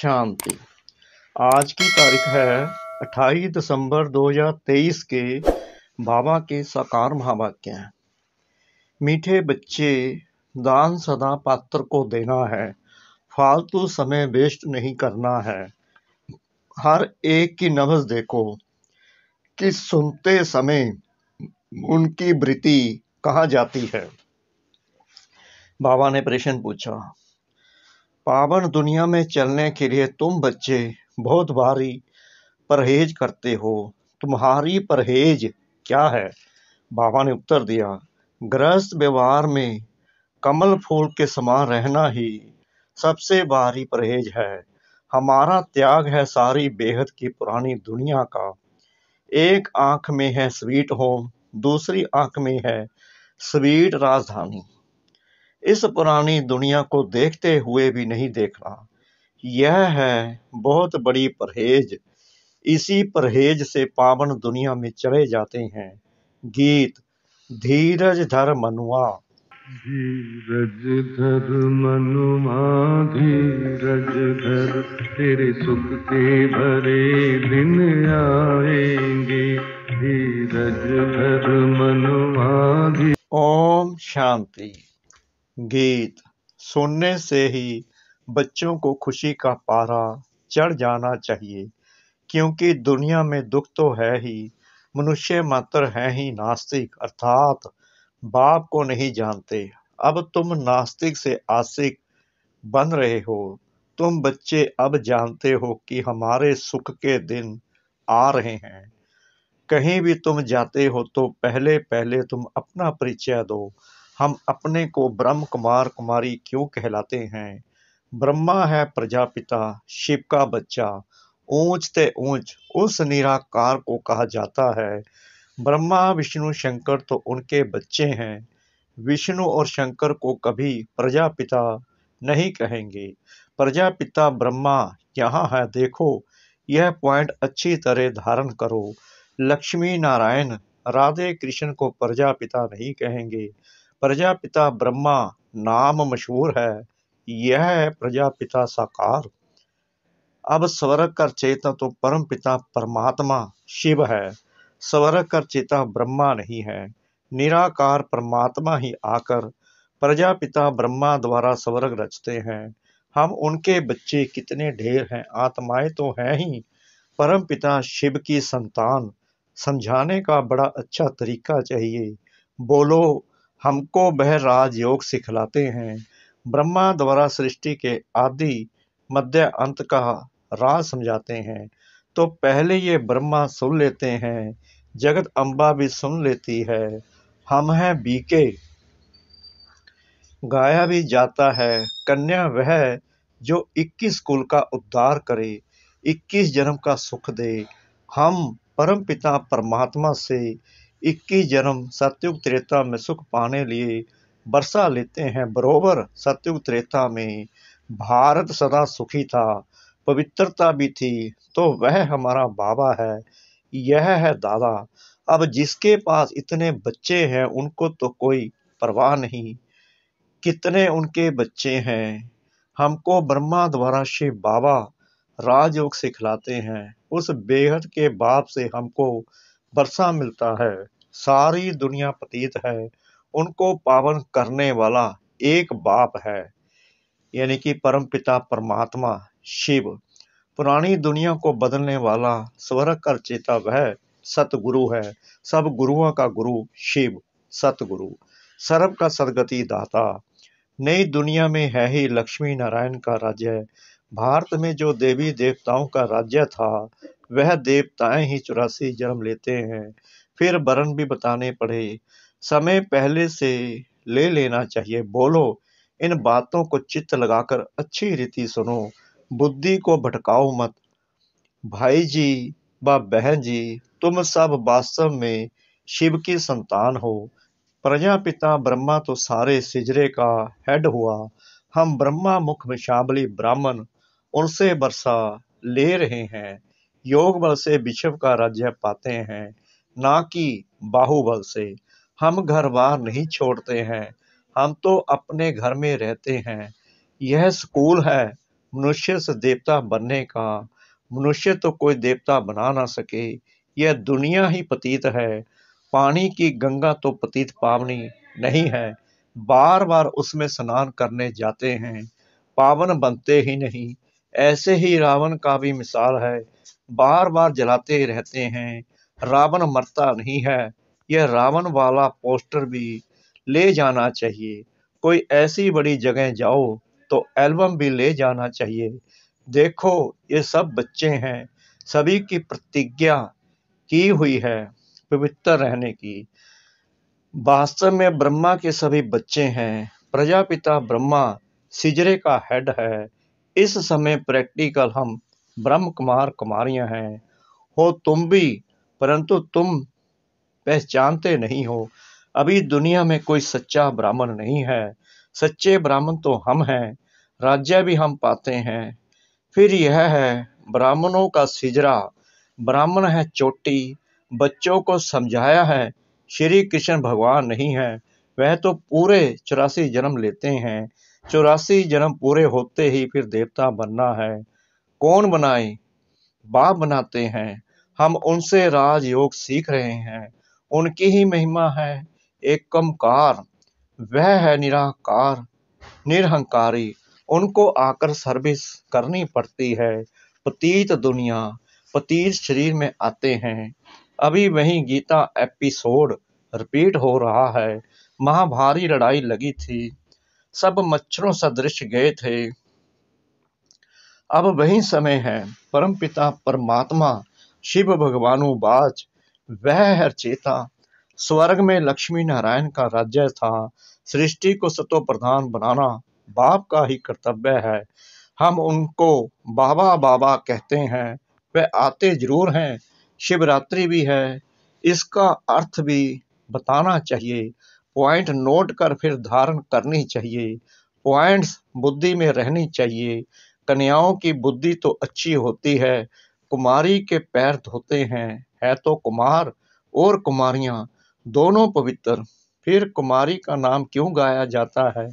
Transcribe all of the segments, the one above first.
शांति आज की तारीख है 28 दिसंबर 2023 के बाबा के साकार महावाक्य हैं मीठे बच्चे दान सदा पात्र को देना है फालतू समय वेस्ट नहीं करना है हर एक की नब्ज देखो कि सुनते समय उनकी वृत्ति कहाँ जाती है बाबा ने प्रश्न पूछा पावन दुनिया में चलने के लिए तुम बच्चे बहुत भारी परहेज करते हो तुम्हारी परहेज क्या है बाबा ने उत्तर दिया गृहस्थ व्यवहार में कमल फूल के समान रहना ही सबसे भारी परहेज है हमारा त्याग है सारी बेहद की पुरानी दुनिया का एक आंख में है स्वीट होम दूसरी आंख में है स्वीट राजधानी इस पुरानी दुनिया को देखते हुए भी नहीं देखना यह है बहुत बड़ी परहेज इसी परहेज से पावन दुनिया में चले जाते हैं गीत धीरज धर मनुआ धीरज धर मनुमा धीरज धर तेरे सुख के भरे दिन आएंगे धीरज धर मनुमा ओम शांति गीत सुनने से ही बच्चों को खुशी का पारा चढ़ जाना चाहिए क्योंकि दुनिया में दुख तो है ही मनुष्य मात्र है ही नास्तिक अर्थात बाप को नहीं जानते अब तुम नास्तिक से आस्तिक बन रहे हो तुम बच्चे अब जानते हो कि हमारे सुख के दिन आ रहे हैं कहीं भी तुम जाते हो तो पहले पहले तुम अपना परिचय दो हम अपने को ब्रह्म कुमार कुमारी क्यों कहलाते हैं ब्रह्मा है प्रजापिता शिव का बच्चा ऊंच ते ऊंच उस निराकार को कहा जाता है ब्रह्मा विष्णु शंकर तो उनके बच्चे हैं विष्णु और शंकर को कभी प्रजापिता नहीं कहेंगे प्रजापिता ब्रह्मा यहाँ है देखो यह पॉइंट अच्छी तरह धारण करो लक्ष्मी नारायण राधे कृष्ण को प्रजापिता नहीं कहेंगे प्रजापिता ब्रह्मा नाम मशहूर है यह है प्रजापिता साकार अब स्वर्ग कर चेता तो परम पिता परमात्मा शिव है स्वर्ग कर चेता ब्रह्मा नहीं है निराकार परमात्मा ही आकर प्रजापिता ब्रह्मा द्वारा स्वर्ग रचते हैं हम उनके बच्चे कितने ढेर हैं आत्माएं तो हैं ही परम पिता शिव की संतान समझाने का बड़ा अच्छा तरीका चाहिए बोलो हमको वह राजयोग सिखलाते हैं ब्रह्मा द्वारा सृष्टि के आदि मध्य अंत का राज समझाते हैं तो पहले ये ब्रह्मा सुन लेते हैं जगत अम्बा भी सुन लेती है हम हैं बीके गाया भी जाता है कन्या वह जो 21 कुल का उद्धार करे 21 जन्म का सुख दे हम परम पिता परमात्मा से इक्कीस जन्म सत्युग त्रेता में सुख पाने लिए बरसा लेते हैं बरोबर सत्युग त्रेता में भारत सदा सुखी था पवित्रता भी थी तो वह हमारा बाबा है यह है दादा अब जिसके पास इतने बच्चे हैं उनको तो कोई परवाह नहीं कितने उनके बच्चे हैं हमको ब्रह्मा द्वारा शिव बाबा राजयोग सिखलाते हैं उस बेहद के बाप से हमको बरसा मिलता है सारी दुनिया पतीत है उनको पावन करने वाला एक बाप है यानी कि परम पिता परमात्मा शिव पुरानी दुनिया को बदलने वाला स्वर्ग कर चेता वह सतगुरु है सब गुरुओं का गुरु शिव सतगुरु सर्व का सदगति दाता नई दुनिया में है ही लक्ष्मी नारायण का राज्य भारत में जो देवी देवताओं का राज्य था वह देवताएं ही चौरासी जन्म लेते हैं फिर वरण भी बताने पड़े समय पहले से ले लेना चाहिए बोलो इन बातों को चित्त लगाकर अच्छी रीति सुनो बुद्धि को भटकाओ मत भाई जी व बहन जी तुम सब वास्तव में शिव की संतान हो प्रजापिता ब्रह्मा तो सारे सिजरे का हेड हुआ हम ब्रह्मा मुख में शाबली ब्राह्मण उनसे बरसा ले रहे हैं योग बल से विश्व का राज्य पाते हैं ना कि बाहुबल से हम घर बार नहीं छोड़ते हैं हम तो अपने घर में रहते हैं यह स्कूल है मनुष्य से देवता बनने का मनुष्य तो कोई देवता बना ना सके यह दुनिया ही पतीत है पानी की गंगा तो पतीत पावनी नहीं है बार बार उसमें स्नान करने जाते हैं पावन बनते ही नहीं ऐसे ही रावण का भी मिसाल है बार बार जलाते रहते हैं रावण मरता नहीं है यह रावण वाला पोस्टर भी ले जाना चाहिए कोई ऐसी बड़ी जगह जाओ तो एल्बम भी ले जाना चाहिए देखो ये सब बच्चे हैं सभी की प्रतिज्ञा की हुई है पवित्र रहने की वास्तव में ब्रह्मा के सभी बच्चे हैं प्रजापिता ब्रह्मा सिजरे का हेड है इस समय प्रैक्टिकल हम ब्रह्म कुमार कुमारियां हैं हो तुम भी परंतु तुम पहचानते नहीं हो अभी दुनिया में कोई सच्चा ब्राह्मण नहीं है सच्चे ब्राह्मण तो हम हैं राज्य भी हम पाते हैं फिर यह है ब्राह्मणों का सिजरा ब्राह्मण है चोटी बच्चों को समझाया है श्री कृष्ण भगवान नहीं है वह तो पूरे चौरासी जन्म लेते हैं चौरासी जन्म पूरे होते ही फिर देवता बनना है कौन बनाए बाप बनाते हैं हम उनसे राजयोग सीख रहे हैं उनकी ही महिमा है कमकार वह है निराकार निरहंकारी उनको आकर सर्विस करनी पड़ती है पतीत दुनिया पतीत शरीर में आते हैं अभी वही गीता एपिसोड रिपीट हो रहा है महाभारी लड़ाई लगी थी सब मच्छरों सदृश गए थे अब वही समय है परम पिता परमात्मा शिव भगवानुबाज वह हर चेता स्वर्ग में लक्ष्मी नारायण का राज्य था सृष्टि को सतो प्रधान बनाना बाप का ही कर्तव्य है हम उनको बाबा बाबा कहते हैं वह आते जरूर हैं शिवरात्रि भी है इसका अर्थ भी बताना चाहिए पॉइंट नोट कर फिर धारण करनी चाहिए पॉइंट्स बुद्धि में रहनी चाहिए कन्याओं की बुद्धि तो अच्छी होती है कुमारी के पैर धोते हैं है तो कुमार और कुमारियां दोनों पवित्र फिर कुमारी का नाम क्यों गाया जाता है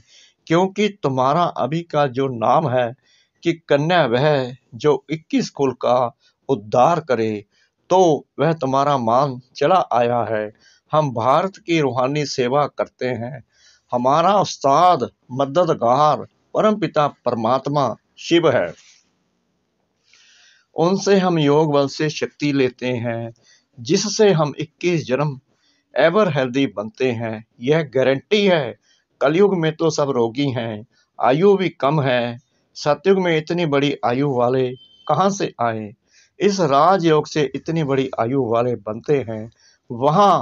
क्योंकि तुम्हारा अभी का जो नाम है कि कन्या वह जो इक्कीस कुल का उद्धार करे तो वह तुम्हारा मान चला आया है हम भारत की रूहानी सेवा करते हैं हमारा उस्ताद मददगार परमपिता परमात्मा शिव है उनसे हम योग बल से शक्ति लेते हैं जिससे हम 21 जन्म एवर हेल्दी बनते हैं यह गारंटी है कलयुग में तो सब रोगी हैं आयु भी कम है सतयुग में इतनी बड़ी आयु वाले कहाँ से आए इस राजयोग से इतनी बड़ी आयु वाले बनते हैं वहाँ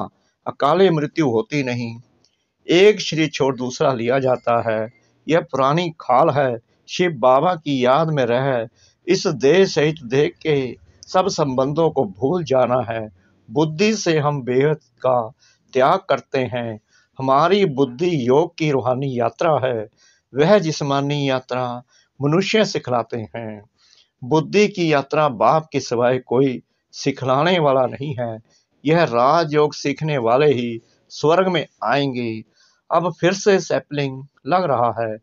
अकाले मृत्यु होती नहीं एक श्री छोड़ दूसरा लिया जाता है यह पुरानी खाल है शिव बाबा की याद में रह इस देह सहित देख के सब संबंधों को भूल जाना है बुद्धि से हम बेहद का त्याग करते हैं हमारी बुद्धि योग की रूहानी यात्रा है वह जिस्मानी यात्रा मनुष्य सिखलाते हैं बुद्धि की यात्रा बाप के सिवाय कोई सिखलाने वाला नहीं है यह राजयोग सीखने वाले ही स्वर्ग में आएंगे अब फिर से सैपलिंग लग रहा है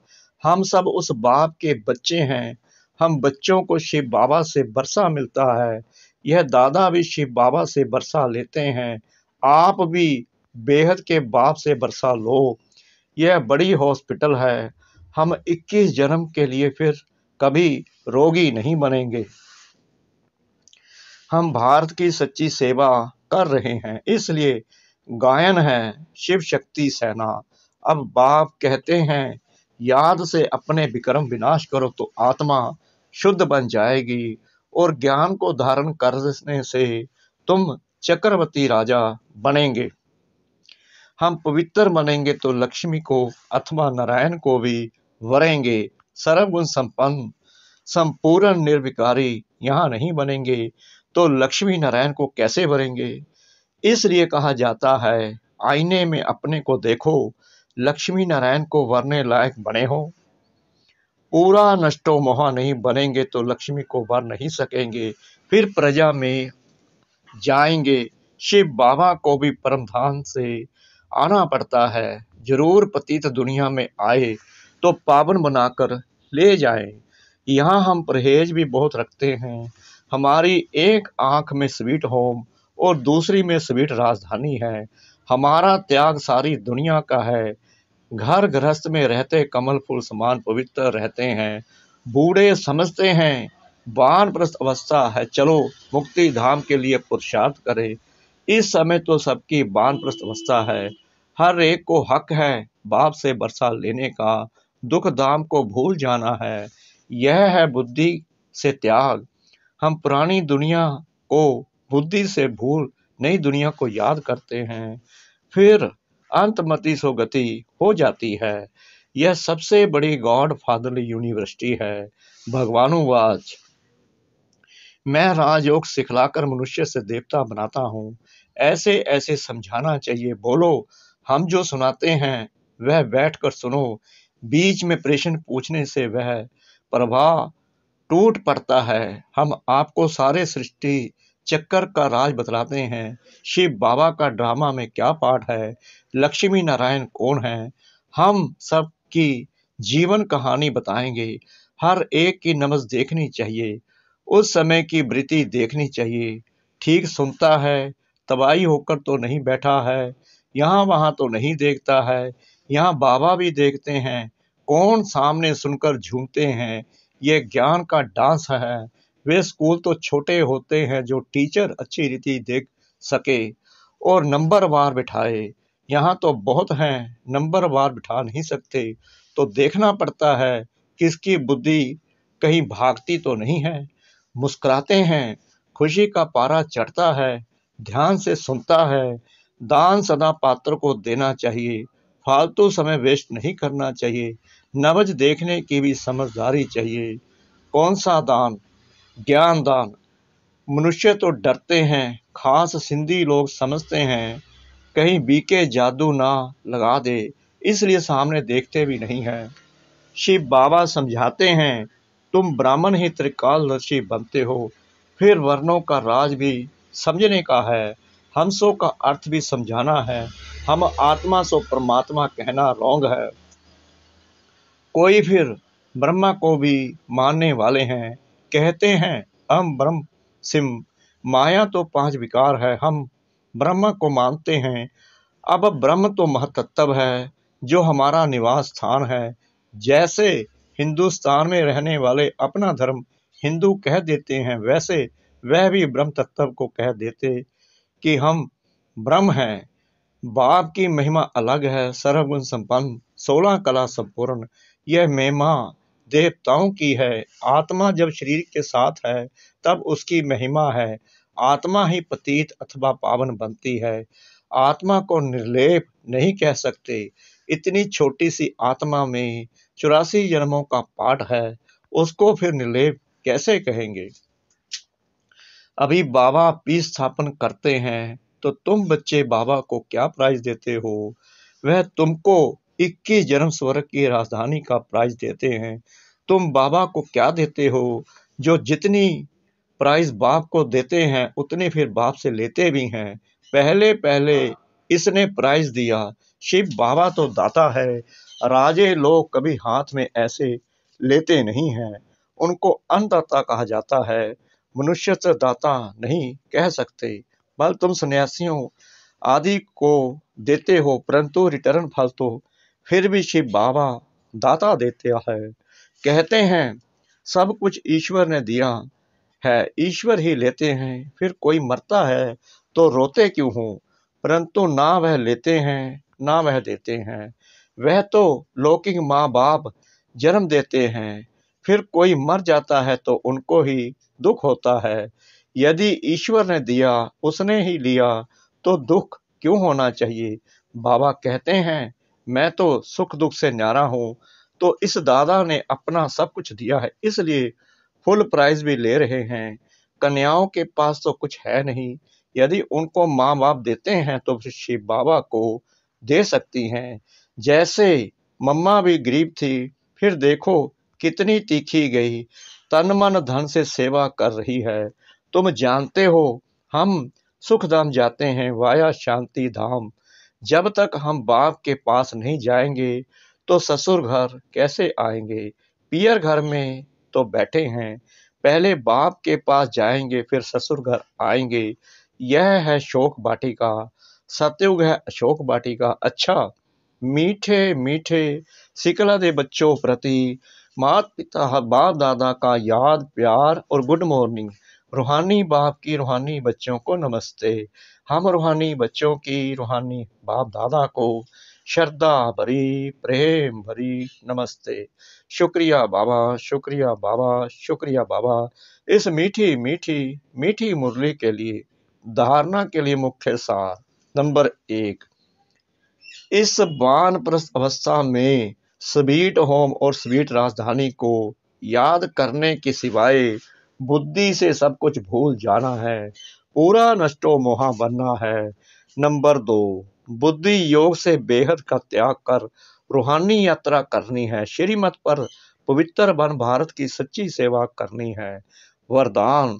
हम सब उस बाप के बच्चे हैं हम बच्चों को शिव बाबा से बरसा मिलता है यह दादा भी शिव बाबा से बरसा लेते हैं आप भी बेहद के बाप से बरसा लो यह बड़ी हॉस्पिटल है हम 21 जन्म के लिए फिर कभी रोगी नहीं बनेंगे हम भारत की सच्ची सेवा कर रहे हैं इसलिए गायन है शिव शक्ति सेना अब बाप कहते हैं याद से अपने विक्रम विनाश करो तो आत्मा शुद्ध बन जाएगी और ज्ञान को धारण करने से तुम चक्रवर्ती राजा बनेंगे हम पवित्र बनेंगे तो लक्ष्मी को अथवा नारायण को भी वरेंगे सर्वगुण संपन्न संपूर्ण निर्विकारी यहाँ नहीं बनेंगे तो लक्ष्मी नारायण को कैसे भरेंगे इसलिए कहा जाता है आईने में अपने को देखो लक्ष्मी नारायण को वरने लायक बने हो पूरा नष्टो मोहा नहीं बनेंगे तो लक्ष्मी को वर नहीं सकेंगे फिर प्रजा में जाएंगे शिव बाबा को भी परम धाम से आना पड़ता है जरूर पतित दुनिया में आए तो पावन बनाकर ले जाए यहाँ हम परहेज भी बहुत रखते हैं हमारी एक आंख में स्वीट होम और दूसरी में स्वीट राजधानी है हमारा त्याग सारी दुनिया का है घर गृहस्थ में रहते कमल फूल समान पवित्र रहते हैं बूढ़े समझते हैं बान प्रस्त अवस्था है चलो मुक्ति धाम के लिए पुरुषार्थ करें इस समय तो सबकी बान प्रस्त अवस्था है हर एक को हक है बाप से बरसा लेने का दुख धाम को भूल जाना है यह है बुद्धि से त्याग हम पुरानी दुनिया को बुद्धि से भूल नई दुनिया को याद करते हैं फिर अंतमति सुगति हो जाती है यह सबसे बड़ी गॉड फादर यूनिवर्सिटी है भगवानुवाच मैं राजयोग सिखलाकर मनुष्य से देवता बनाता हूँ ऐसे ऐसे समझाना चाहिए बोलो हम जो सुनाते हैं वह बैठकर सुनो बीच में प्रश्न पूछने से वह प्रभाव टूट पड़ता है हम आपको सारे सृष्टि चक्कर का राज बतलाते हैं शिव बाबा का ड्रामा में क्या पाठ है लक्ष्मी नारायण कौन है हम सब की जीवन कहानी बताएंगे हर एक की नमज देखनी चाहिए उस समय की वृत्ति देखनी चाहिए ठीक सुनता है तबाही होकर तो नहीं बैठा है यहाँ वहाँ तो नहीं देखता है यहाँ बाबा भी देखते हैं कौन सामने सुनकर झूमते हैं ये ज्ञान का डांस है वे स्कूल तो छोटे होते हैं जो टीचर अच्छी रीति देख सके और नंबर वार बिठाए यहाँ तो बहुत हैं नंबर वार बिठा नहीं सकते तो देखना पड़ता है किसकी बुद्धि कहीं भागती तो नहीं है मुस्कुराते हैं खुशी का पारा चढ़ता है ध्यान से सुनता है दान सदा पात्र को देना चाहिए फालतू समय वेस्ट नहीं करना चाहिए नवज देखने की भी समझदारी चाहिए कौन सा दान ज्ञानदान मनुष्य तो डरते हैं खास सिंधी लोग समझते हैं कहीं बीके जादू ना लगा दे इसलिए सामने देखते भी नहीं हैं शिव बाबा समझाते हैं तुम ब्राह्मण ही त्रिकाल दर्शी बनते हो फिर वर्णों का राज भी समझने का है हमसो का अर्थ भी समझाना है हम आत्मा सो परमात्मा कहना रोंग है कोई फिर ब्रह्मा को भी मानने वाले हैं कहते हैं हम ब्रह्म सिम माया तो पांच विकार है हम ब्रह्म को मानते हैं अब ब्रह्म तो महतत्व है जो हमारा निवास स्थान है जैसे हिंदुस्तान में रहने वाले अपना धर्म हिंदू कह देते हैं वैसे वह भी ब्रह्म तत्व को कह देते कि हम ब्रह्म हैं बाप की महिमा अलग है सर्वगुण संपन्न सोलह कला संपूर्ण यह महिमा देवताओं की है आत्मा जब शरीर के साथ है तब उसकी महिमा है आत्मा ही पतीत अथवा पावन बनती है आत्मा को निर्लेप नहीं कह सकते इतनी छोटी सी आत्मा में चौरासी जन्मों का पाठ है उसको फिर निर्लेप कैसे कहेंगे अभी बाबा पी स्थापन करते हैं तो तुम बच्चे बाबा को क्या प्राइज देते हो वह तुमको इक्कीस जन्म स्वर्ग की राजधानी का प्राइज देते हैं तुम बाबा को क्या देते हो जो जितनी प्राइज बाप को देते हैं उतने फिर बाप से लेते भी हैं पहले पहले इसने प्राइज दिया शिव बाबा तो दाता है राजे लोग कभी हाथ में ऐसे लेते नहीं हैं उनको अनदाता कहा जाता है मनुष्य से दाता नहीं कह सकते बल तुम सन्यासियों आदि को देते हो परंतु रिटर्न फल तो फिर भी शिव बाबा दाता देते है कहते हैं सब कुछ ईश्वर ने दिया है ईश्वर ही लेते हैं फिर कोई मरता है तो रोते क्यों हो परंतु ना वह लेते हैं ना वह देते हैं वह तो लौकिक माँ बाप जन्म देते हैं फिर कोई मर जाता है तो उनको ही दुख होता है यदि ईश्वर ने दिया उसने ही लिया तो दुख क्यों होना चाहिए बाबा कहते हैं मैं तो सुख दुख से न्यारा हूँ तो इस दादा ने अपना सब कुछ दिया है इसलिए फुल प्राइस भी ले रहे हैं कन्याओं के पास तो कुछ है नहीं यदि उनको माँ बाप देते हैं तो शिव बाबा को दे सकती हैं जैसे मम्मा भी गरीब थी फिर देखो कितनी तीखी गई तन मन धन से सेवा कर रही है तुम जानते हो हम सुख धाम जाते हैं वाया शांति धाम जब तक हम बाप के पास नहीं जाएंगे तो ससुर घर कैसे आएंगे पियर घर में तो बैठे हैं पहले बाप के पास जाएंगे फिर ससुर घर आएंगे यह है शोक बाटिका सत्युग है अशोक बाटिका अच्छा मीठे मीठे सिकला दे बच्चों प्रति मात पिता बाप दादा का याद प्यार और गुड मॉर्निंग रूहानी बाप की रूहानी बच्चों को नमस्ते हम रूहानी बच्चों की रूहानी बाप दादा को श्रद्धा भरी प्रेम भरी नमस्ते शुक्रिया बाबा शुक्रिया बाबा शुक्रिया बाबा इस मीठी मीठी मीठी मुरली के लिए धारणा के लिए मुख्य सार नंबर एक इस बान प्रस्त अवस्था में स्वीट होम और स्वीट राजधानी को याद करने के सिवाय बुद्धि से सब कुछ भूल जाना है पूरा नष्टो मोहा बनना है नंबर दो बुद्धि योग से बेहद का त्याग कर रूहानी यात्रा करनी है श्रीमत पर पवित्र बन भारत की सच्ची सेवा करनी है वरदान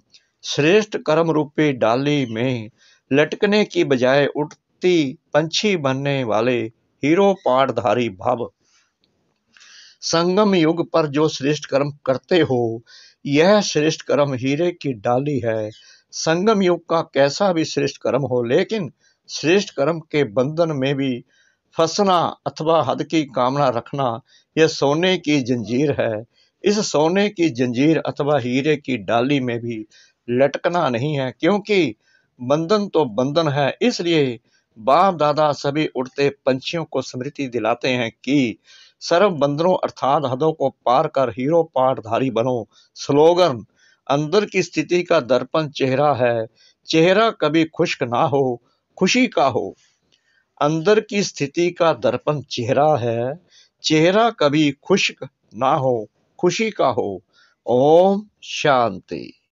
श्रेष्ठ कर्म रूपी डाली में लटकने की बजाय उठती पंछी बनने वाले हीरो पाठधारी भव संगम युग पर जो श्रेष्ठ कर्म करते हो यह श्रेष्ठ कर्म हीरे की डाली है संगम युग का कैसा भी श्रेष्ठ कर्म हो लेकिन श्रेष्ठ कर्म के बंधन में भी फंसना अथवा हद की कामना रखना यह सोने की जंजीर है इस सोने की जंजीर अथवा हीरे की डाली में भी लटकना नहीं है क्योंकि बंधन तो बंधन है इसलिए बाप दादा सभी उड़ते पंछियों को स्मृति दिलाते हैं कि सर्व बंदरों अर्थात हदों को पार कर हीरो पाठधारी बनो स्लोगन अंदर की स्थिति का दर्पण चेहरा है चेहरा कभी खुश्क ना हो खुशी का हो अंदर की स्थिति का दर्पण चेहरा है चेहरा कभी खुश्क ना हो खुशी का हो ओम शांति